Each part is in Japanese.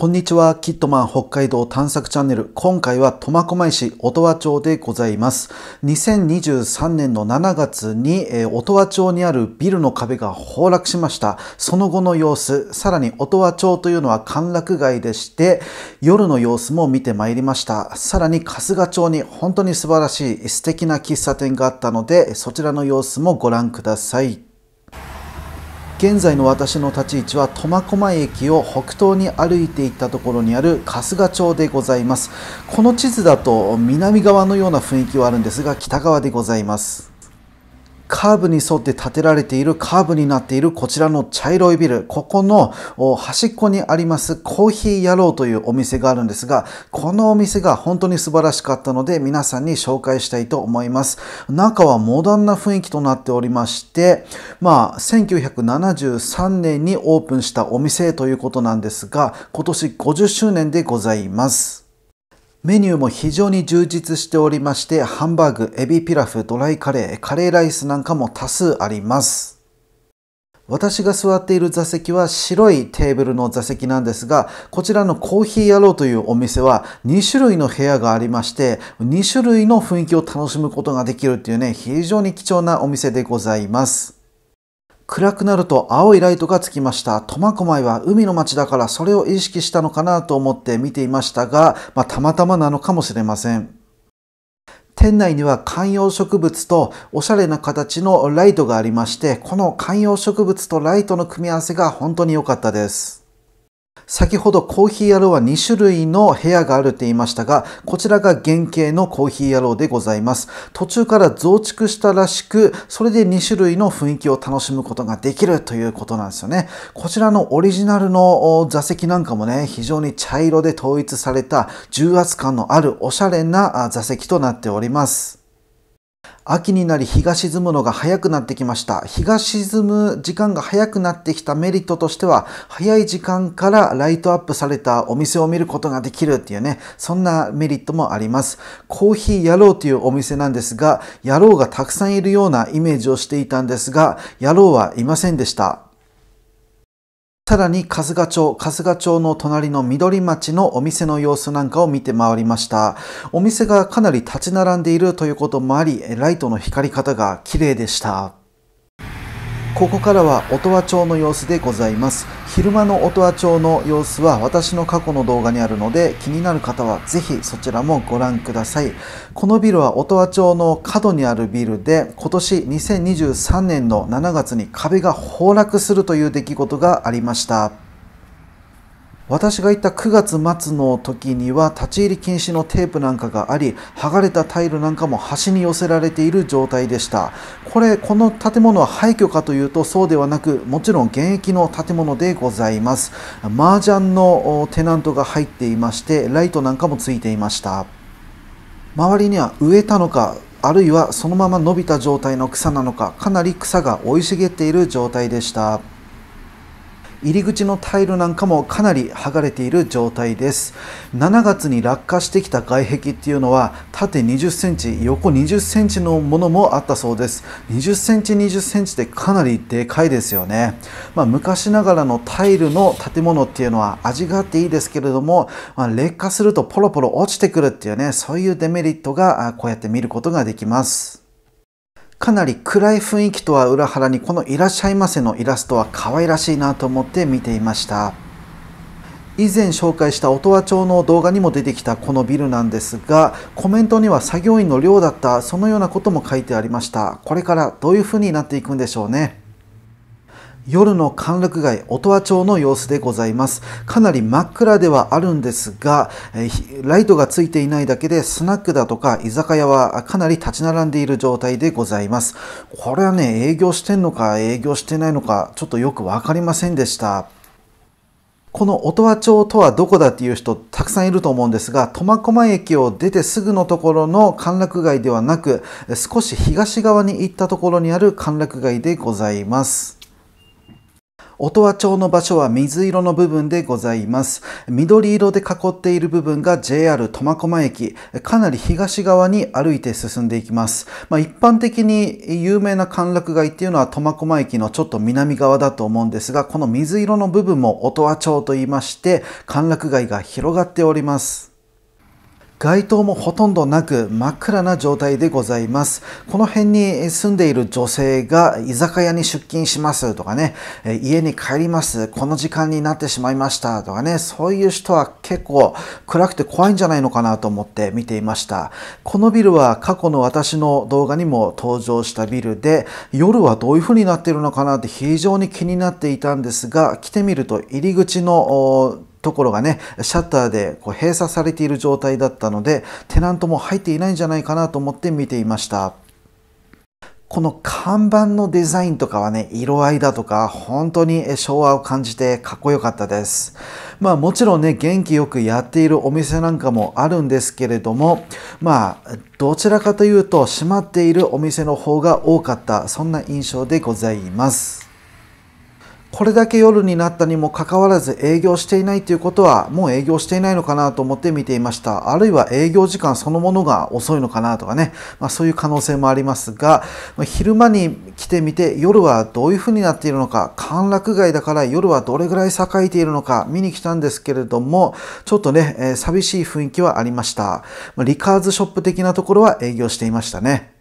こんにちは、キットマン北海道探索チャンネル。今回は苫小牧市音羽町でございます。2023年の7月に、えー、音羽町にあるビルの壁が崩落しました。その後の様子、さらに音羽町というのは歓楽街でして、夜の様子も見てまいりました。さらに春日町に本当に素晴らしい素敵な喫茶店があったので、そちらの様子もご覧ください。現在の私の立ち位置は苫小牧駅を北東に歩いていったところにある春日町でございますこの地図だと南側のような雰囲気はあるんですが北側でございますカーブに沿って建てられているカーブになっているこちらの茶色いビル、ここの端っこにありますコーヒー野郎というお店があるんですが、このお店が本当に素晴らしかったので皆さんに紹介したいと思います。中はモダンな雰囲気となっておりまして、まあ1973年にオープンしたお店ということなんですが、今年50周年でございます。メニューも非常に充実しておりまして、ハンバーグ、エビピラフ、ドライカレー、カレーライスなんかも多数あります。私が座っている座席は白いテーブルの座席なんですが、こちらのコーヒー野郎というお店は2種類の部屋がありまして、2種類の雰囲気を楽しむことができるというね、非常に貴重なお店でございます。暗くなると青いライトがつきました。苫小牧は海の街だからそれを意識したのかなと思って見ていましたが、まあ、たまたまなのかもしれません。店内には観葉植物とおしゃれな形のライトがありまして、この観葉植物とライトの組み合わせが本当に良かったです。先ほどコーヒー野郎は2種類の部屋があるって言いましたが、こちらが原型のコーヒー野郎でございます。途中から増築したらしく、それで2種類の雰囲気を楽しむことができるということなんですよね。こちらのオリジナルの座席なんかもね、非常に茶色で統一された重圧感のあるおしゃれな座席となっております。秋になり日が沈むのが早くなってきました。日が沈む時間が早くなってきたメリットとしては、早い時間からライトアップされたお店を見ることができるっていうね、そんなメリットもあります。コーヒー野郎というお店なんですが、野郎がたくさんいるようなイメージをしていたんですが、野郎はいませんでした。さらに春日町、春日町の隣の緑町のお店の様子なんかを見て回りました。お店がかなり立ち並んでいるということもあり、ライトの光り方が綺麗でした。ここからは音羽町の様子でございます昼間の音羽町の様子は私の過去の動画にあるので気になる方はぜひそちらもご覧くださいこのビルは音羽町の角にあるビルで今年2023年の7月に壁が崩落するという出来事がありました私が行った9月末の時には立ち入り禁止のテープなんかがあり剥がれたタイルなんかも端に寄せられている状態でしたこれこの建物は廃墟かというとそうではなくもちろん現役の建物でございます麻雀のテナントが入っていましてライトなんかもついていました周りには植えたのかあるいはそのまま伸びた状態の草なのかかなり草が生い茂っている状態でした入り口のタイルなんかもかなり剥がれている状態です7月に落下してきた外壁っていうのは縦20センチ横20センチのものもあったそうです20センチ20センチでかなりでかいですよね、まあ、昔ながらのタイルの建物っていうのは味があっていいですけれども、まあ、劣化するとポロポロ落ちてくるっていうねそういうデメリットがこうやって見ることができますかなり暗い雰囲気とは裏腹にこのいらっしゃいませのイラストは可愛らしいなと思って見ていました以前紹介した音羽町の動画にも出てきたこのビルなんですがコメントには作業員の寮だったそのようなことも書いてありましたこれからどういうふうになっていくんでしょうね夜の歓楽街音羽町の様子でございますかなり真っ暗ではあるんですがライトがついていないだけでスナックだとか居酒屋はかなり立ち並んでいる状態でございますこれはね営業してんのか営業してないのかちょっとよく分かりませんでしたこの音羽町とはどこだっていう人たくさんいると思うんですが、苫小牧駅を出てすぐのところの歓楽街ではなく、少し東側に行ったところにある歓楽街でございます。音羽町の場所は水色の部分でございます。緑色で囲っている部分が JR 苫小牧駅、かなり東側に歩いて進んでいきます。まあ、一般的に有名な歓楽街っていうのは苫小牧駅のちょっと南側だと思うんですが、この水色の部分も音羽町と言いまして、歓楽街が広がっております。街灯もほとんどなく真っ暗な状態でございます。この辺に住んでいる女性が居酒屋に出勤しますとかね、家に帰ります、この時間になってしまいましたとかね、そういう人は結構暗くて怖いんじゃないのかなと思って見ていました。このビルは過去の私の動画にも登場したビルで、夜はどういう風になっているのかなって非常に気になっていたんですが、来てみると入り口のところがね、シャッターでこう閉鎖されている状態だったので、テナントも入っていないんじゃないかなと思って見ていました。この看板のデザインとかはね、色合いだとか、本当に昭和を感じてかっこよかったです。まあもちろんね、元気よくやっているお店なんかもあるんですけれども、まあ、どちらかというと、閉まっているお店の方が多かった、そんな印象でございます。これだけ夜になったにもかかわらず営業していないということはもう営業していないのかなと思って見ていましたあるいは営業時間そのものが遅いのかなとかね、まあ、そういう可能性もありますが昼間に来てみて夜はどういうふうになっているのか歓楽街だから夜はどれぐらい栄えているのか見に来たんですけれどもちょっとね、えー、寂しい雰囲気はありましたリカーズショップ的なところは営業していましたね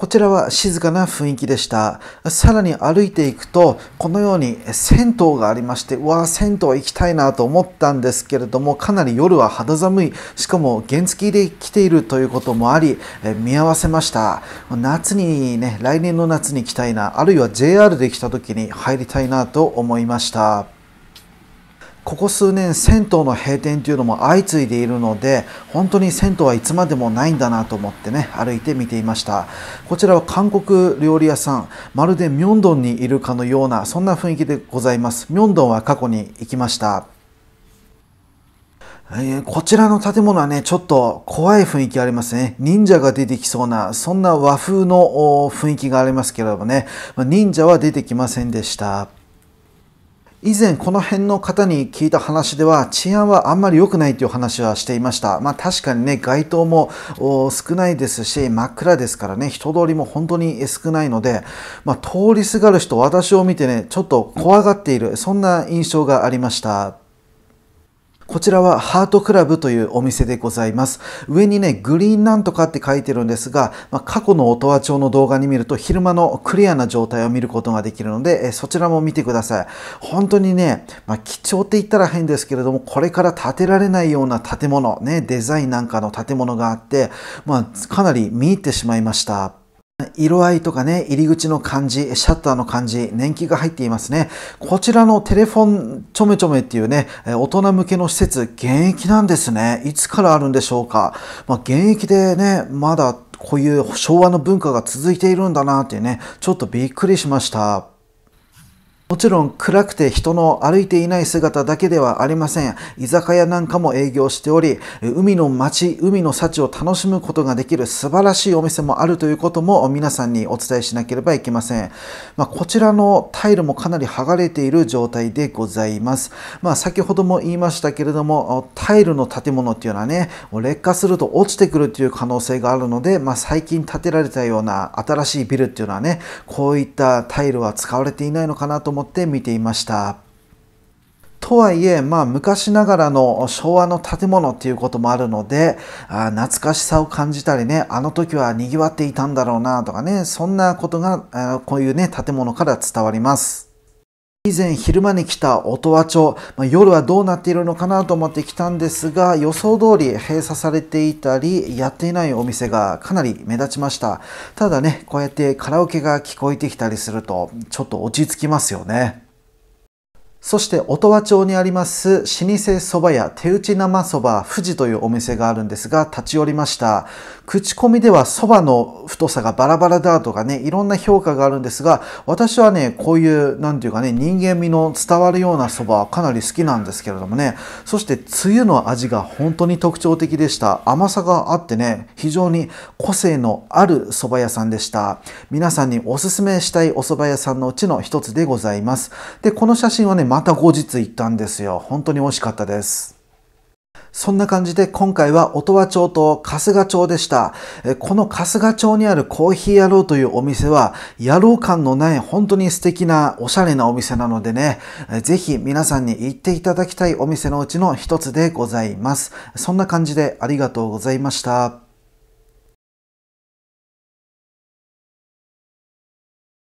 こちらは静かな雰囲気でした。さらに歩いていくと、このように銭湯がありまして、うわ銭湯行きたいなと思ったんですけれども、かなり夜は肌寒い、しかも原付で来ているということもあり、え見合わせました。夏にね、来年の夏に来たいな、あるいは JR で来た時に入りたいなと思いました。ここ数年銭湯の閉店というのも相次いでいるので本当に銭湯はいつまでもないんだなと思ってね歩いて見ていましたこちらは韓国料理屋さんまるでミョンドンにいるかのようなそんな雰囲気でございますミョンドンは過去に行きましたえー、こちらの建物はね、ちょっと怖い雰囲気ありますね。忍者が出てきそうな、そんな和風の雰囲気がありますけれどもね、忍者は出てきませんでした。以前この辺の方に聞いた話では治安はあんまり良くないという話はしていました。まあ確かにね、街灯も少ないですし、真っ暗ですからね、人通りも本当に少ないので、まあ、通りすがる人、私を見てね、ちょっと怖がっている、そんな印象がありました。こちらはハートクラブというお店でございます。上にね、グリーンなんとかって書いてるんですが、まあ、過去の音羽町の動画に見ると昼間のクリアな状態を見ることができるので、えそちらも見てください。本当にね、まあ、貴重って言ったら変ですけれども、これから建てられないような建物、ね、デザインなんかの建物があって、まあ、かなり見入ってしまいました。色合いとかね、入り口の感じ、シャッターの感じ、年季が入っていますね。こちらのテレフォンちょめちょめっていうね、大人向けの施設、現役なんですね。いつからあるんでしょうか。まあ、現役でね、まだこういう昭和の文化が続いているんだなっていうね、ちょっとびっくりしました。もちろん暗くて人の歩いていない姿だけではありません。居酒屋なんかも営業しており、海の街、海の幸を楽しむことができる素晴らしいお店もあるということも皆さんにお伝えしなければいけません。まあ、こちらのタイルもかなり剥がれている状態でございます。まあ、先ほども言いましたけれども、タイルの建物っていうのはね、劣化すると落ちてくるという可能性があるので、まあ、最近建てられたような新しいビルっていうのはね、こういったタイルは使われていないのかなと思思って見ていました。とはいえ、まあ、昔ながらの昭和の建物っていうこともあるのであ懐かしさを感じたりねあの時はにぎわっていたんだろうなとかねそんなことがこういうね建物から伝わります。以前昼間に来た音羽町、まあ、夜はどうなっているのかなと思って来たんですが、予想通り閉鎖されていたり、やっていないお店がかなり目立ちました。ただね、こうやってカラオケが聞こえてきたりすると、ちょっと落ち着きますよね。そして音羽町にあります老舗蕎麦屋手打ち生蕎麦富士というお店があるんですが立ち寄りました口コミでは蕎麦の太さがバラバラだとかねいろんな評価があるんですが私はねこういうなんていうかね人間味の伝わるような蕎麦はかなり好きなんですけれどもねそして梅雨の味が本当に特徴的でした甘さがあってね非常に個性のある蕎麦屋さんでした皆さんにおすすめしたいお蕎麦屋さんのうちの一つでございますでこの写真はねまた後日行ったんですよ。本当に美味しかったです。そんな感じで今回は音羽町と春日町でした。この春日町にあるコーヒー野郎というお店は、野郎感のない本当に素敵なおしゃれなお店なのでね、ぜひ皆さんに行っていただきたいお店のうちの一つでございます。そんな感じでありがとうございました。